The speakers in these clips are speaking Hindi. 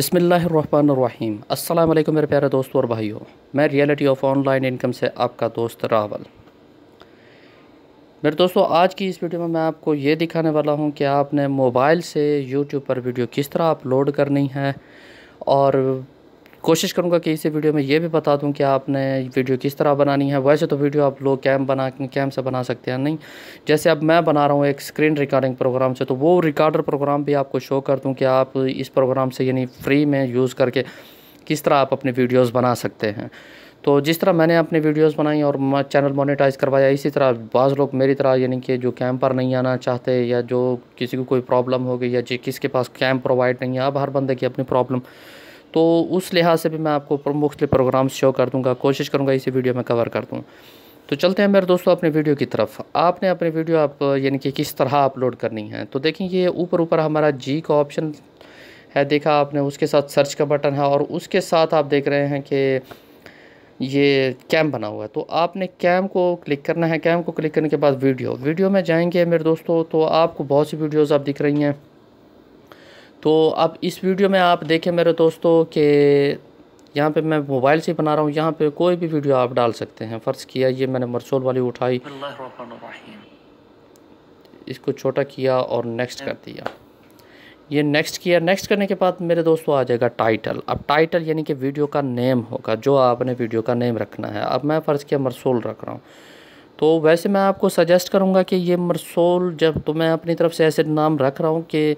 बसमीम अल्लाम मेरे प्यारे दोस्तों और भाइयों मैं रियलिटी ऑफ ऑनलाइन इनकम से आपका दोस्त रावल मेरे दोस्तों आज की इस वीडियो में मैं आपको ये दिखाने वाला हूँ कि आपने मोबाइल से यूट्यूब पर वीडियो किस तरह अपलोड करनी है और कोशिश करूँगा कि इसी वीडियो में ये भी बता दूँ कि आपने वीडियो किस तरह बनानी है वैसे तो वीडियो आप लोग कैम बना कैम से बना सकते हैं नहीं जैसे अब मैं बना रहा हूँ एक स्क्रीन रिकॉर्डिंग प्रोग्राम से तो वो रिकॉर्डर प्रोग्राम भी आपको शो कर दूँ कि आप इस प्रोग्राम से यानी फ्री में यूज़ करके किस तरह आप अपनी वीडियोज़ बना सकते हैं तो जिस तरह मैंने अपनी वीडियोस बनाई और चैनल मोनेटाइज करवाया इसी तरह बाज़ लोग मेरी तरह यानी कि जो कैंप पर नहीं आना चाहते या जो किसी को कोई प्रॉब्लम हो गई या किसके पास कैंप प्रोवाइड नहीं है अब हर बंदे की अपनी प्रॉब्लम तो उस लिहाज से भी मैं आपको मुख्तु प्रोग्राम्स शो कर दूँगा कोशिश करूँगा इसी वीडियो में कवर कर दूँ तो चलते हैं मेरे दोस्तों अपने वीडियो की तरफ आपने अपनी वीडियो आप यानी कि किस तरह अपलोड करनी है तो देखें ये ऊपर ऊपर हमारा जी का ऑप्शन है देखा आपने उसके साथ सर्च का बटन है और उसके साथ आप देख रहे हैं कि ये कैम बना हुआ है तो आपने कैम को क्लिक करना है कैम को क्लिक करने के बाद वीडियो वीडियो में जाएंगे मेरे दोस्तों तो आपको बहुत सी वीडियोस आप दिख रही हैं तो अब इस वीडियो में आप देखें मेरे दोस्तों के यहाँ पे मैं मोबाइल से बना रहा हूँ यहाँ पे कोई भी वीडियो आप डाल सकते हैं फ़र्ज़ किया ये मैंने मरसोल वाली उठाई इसको छोटा किया और नेक्स्ट कर दिया ये नेक्स्ट किया नेक्स्ट करने के बाद मेरे दोस्तों आ जाएगा टाइटल अब टाइटल यानी कि वीडियो का नेम होगा जो आपने वीडियो का नेम रखना है अब मैं फ़र्ज़ किया मरसोल रख रहा हूँ तो वैसे मैं आपको सजेस्ट करूँगा कि ये मरसोल जब तो मैं अपनी तरफ से ऐसे नाम रख रहा हूँ कि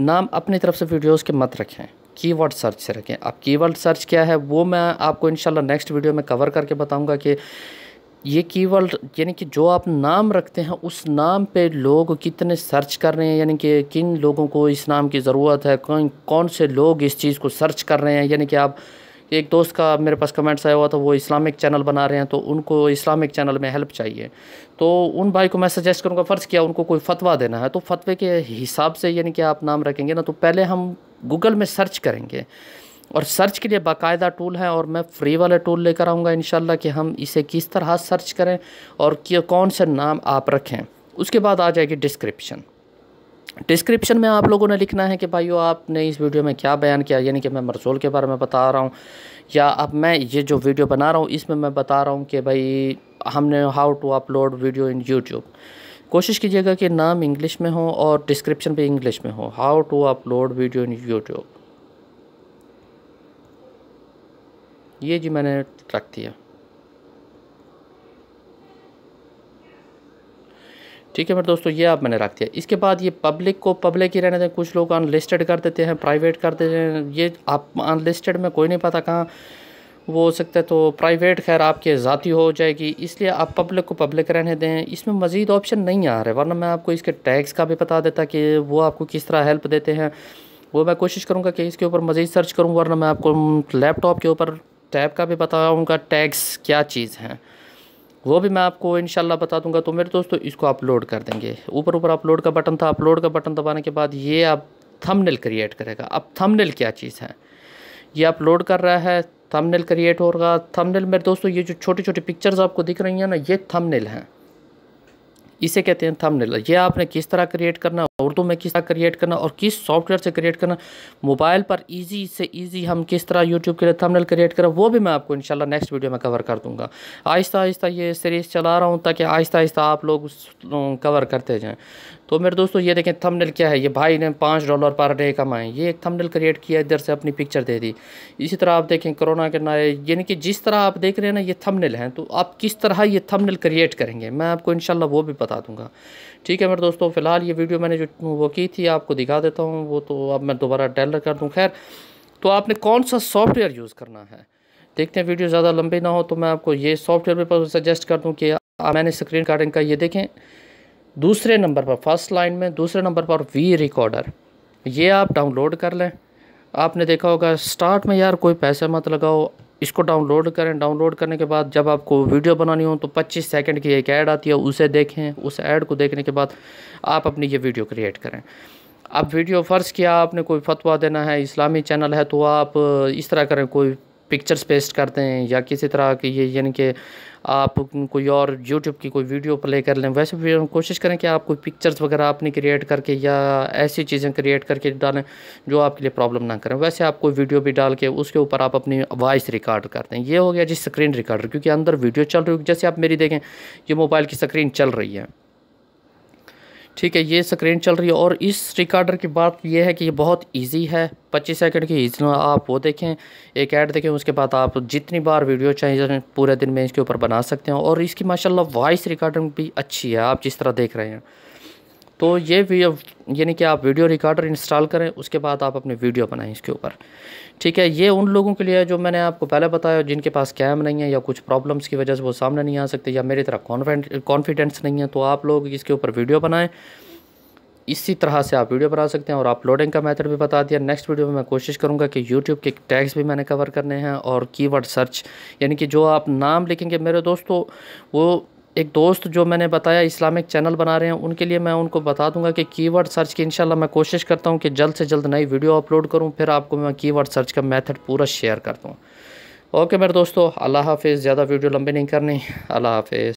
नाम अपनी तरफ से वीडियोस के मत रखें कीवर्ड सर्च से रखें अब कीवर्ड सर्च क्या है वो मैं आपको इंशाल्लाह नेक्स्ट वीडियो में कवर करके बताऊंगा कि ये कीवर्ड यानी कि जो आप नाम रखते हैं उस नाम पे लोग कितने सर्च कर रहे हैं यानी कि किन लोगों को इस नाम की ज़रूरत है कौन कौन से लोग इस चीज़ को सर्च कर रहे हैं यानी कि आप एक दोस्त का मेरे पास कमेंट्स आया हुआ था वो इस्लामिक चैनल बना रहे हैं तो उनको इस्लामिक चैनल में हेल्प चाहिए तो उन भाई को मैं सजेस्ट करूँगा फ़र्ज़ किया उनको कोई फतवा देना है तो फतवे के हिसाब से यानी कि आप नाम रखेंगे ना तो पहले हम गूगल में सर्च करेंगे और सर्च के लिए बाकायदा टूल है और मैं फ्री वाला टूल लेकर आऊँगा इन कि हम इसे किस तरह सर्च करें और कौन से नाम आप रखें उसके बाद आ जाएगी डिस्क्रिप्शन डिस्क्रिप्शन में आप लोगों ने लिखना है कि भाइयों आपने इस वीडियो में क्या बयान किया यानी कि मैं मरसूल के बारे में बता रहा हूँ या अब मैं ये जो वीडियो बना रहा हूँ इसमें मैं बता रहा हूँ कि भाई हमने how to upload video in YouTube कोशिश कीजिएगा कि नाम इंग्लिश में हो और डिस्क्रिप्शन भी इंग्लिश में हो how to upload video in YouTube ये जी मैंने रख दिया ठीक है फिर दोस्तों ये आप मैंने रख दिया इसके बाद ये पब्लिक को पब्लिक ही रहने दें कुछ लोग अनलिस्टेड कर देते हैं प्राइवेट कर देते हैं ये आप अनलिस्टेड में कोई नहीं पता कहाँ वो हो सकता है तो प्राइवेट खैर आपके ज़ाती हो जाएगी इसलिए आप पब्लिक को पब्लिक रहने दें इसमें मज़ीद ऑप्शन नहीं आ रहा है वरना मैं आपको इसके टैक्स का भी बता देता कि वो आपको किस तरह हेल्प देते हैं वो मैं कोशिश करूँगा कि इसके ऊपर मज़ीद सर्च करूँ वरना मैं आपको लैपटॉप के ऊपर टैब का भी बताऊँगा टैक्स क्या चीज़ है वो भी मैं आपको इनशाला बता दूंगा तो मेरे दोस्तों इसको अपलोड कर देंगे ऊपर ऊपर अपलोड का बटन था अपलोड का बटन दबाने के बाद ये आप थंबनेल क्रिएट करेगा अब थंबनेल क्या चीज़ है ये अपलोड कर रहा है थंबनेल क्रिएट होगा थंबनेल मेरे दोस्तों ये जो छोटी छोटी पिक्चर्स आपको दिख रही हैं ना ये थंबनेल हैं इसे कहते हैं थंबनेल ये आपने किस तरह क्रिएट करना उर्दू में किस तरह क्रिएट करना और किस सॉफ्टवेयर से क्रिएट करना मोबाइल पर इजी से इजी हम किस तरह यूट्यूब के लिए थंबनेल क्रिएट करें वो भी मैं आपको इंशाल्लाह नेक्स्ट वीडियो में कवर कर दूंगा आहिस्ता आहिस्ता ये सीरीज़ चला रहा हूँ ताकि आहिस्ता आहिस्ता आप लोग कवर करते जाएँ तो मेरे दोस्तों ये देखें थंबनेल क्या है ये भाई ने पाँच डॉलर पर डे कमाए ये एक थंबनेल क्रिएट किया इधर से अपनी पिक्चर दे दी इसी तरह आप देखें कोरोना के नए यानी कि जिस तरह आप देख रहे हैं ना ये थंबनेल हैं तो आप किस तरह ये थंबनेल क्रिएट करेंगे मैं आपको इन वो भी बता दूँगा ठीक है मेरे दोस्तों फ़िलहाल ये वीडियो मैंने जो वो की थी आपको दिखा देता हूँ वो तो अब मैं दोबारा डेलर कर दूँ खैर तो आपने कौन सा सॉफ्टवेयर यूज़ करना है देखते हैं वीडियो ज़्यादा लंबी ना हो तो मैं आपको ये सॉफ्टवेयर पर सजेस्ट कर दूँ कि मैंने स्क्रीन कार्डिंग का ये देखें दूसरे नंबर पर फर्स्ट लाइन में दूसरे नंबर पर वी रिकॉर्डर ये आप डाउनलोड कर लें आपने देखा होगा स्टार्ट में यार कोई पैसे मत लगाओ इसको डाउनलोड करें डाउनलोड करने के बाद जब आपको वीडियो बनानी हो तो 25 सेकंड की एक ऐड आती है उसे देखें उस ऐड को देखने के बाद आप अपनी ये वीडियो क्रिएट करें अब वीडियो फ़र्ज़ किया आपने कोई फतवा देना है इस्लामी चैनल है तो आप इस तरह करें कोई पिक्चर्स पेस्ट करते हैं या किसी तरह की ये यानी कि आप कोई और यूट्यूब की कोई वीडियो प्ले कर लें वैसे भी हम कोशिश करें कि आप कोई पिक्चर्स वगैरह अपनी क्रिएट करके या ऐसी चीज़ें क्रिएट करके डालें जो आपके लिए प्रॉब्लम ना करें वैसे आप कोई वीडियो भी डाल के उसके ऊपर आप अपनी वॉइस रिकॉर्ड करते हैं ये हो गया जी स्क्रीन रिकॉर्डर क्योंकि अंदर वीडियो चल रही है जैसे आप मेरी देखें ये मोबाइल की स्क्रीन चल रही है ठीक है ये स्क्रीन चल रही है और इस रिकॉर्डर की बात यह है कि ये बहुत इजी है 25 सेकंड की इजी आप वो देखें एक ऐड देखें उसके बाद आप जितनी बार वीडियो चाहिए पूरे दिन में इसके ऊपर बना सकते हैं और इसकी माशाल्लाह वॉइस रिकॉर्डिंग भी अच्छी है आप जिस तरह देख रहे हैं तो ये यानी कि आप वीडियो रिकॉर्डर इंस्टॉल करें उसके बाद आप अपनी वीडियो बनाएं इसके ऊपर ठीक है ये उन लोगों के लिए है जो मैंने आपको पहले बताया जिनके पास कैम नहीं है या कुछ प्रॉब्लम्स की वजह से वो सामने नहीं आ सकते या मेरी तरह कॉन्फिडेंस नहीं है तो आप लोग इसके ऊपर वीडियो बनाएँ इसी तरह से आप वीडियो बना सकते हैं और अपलोडिंग का मेथड भी बता दिया नेक्स्ट वीडियो में मैं कोशिश करूंगा कि यूट्यूब के टैग्स भी मैंने कवर करने हैं और कीवर्ड सर्च यानी कि जो आप नाम लिखेंगे मेरे दोस्तों वो एक दोस्त जो मैंने बताया इस्लामिक चैनल बना रहे हैं उनके लिए मैं उनको बता दूंगा कि कीवर्ड सर्च की इंशाल्लाह मैं कोशिश करता हूं कि जल्द से जल्द नई वीडियो अपलोड करूं फिर आपको मैं कीवर्ड सर्च का मेथड पूरा शेयर करता हूं ओके मेरे दोस्तों अल्लाह हाफिज़ ज़्यादा वीडियो लंबी नहीं करनी अल्लाह हाफिज़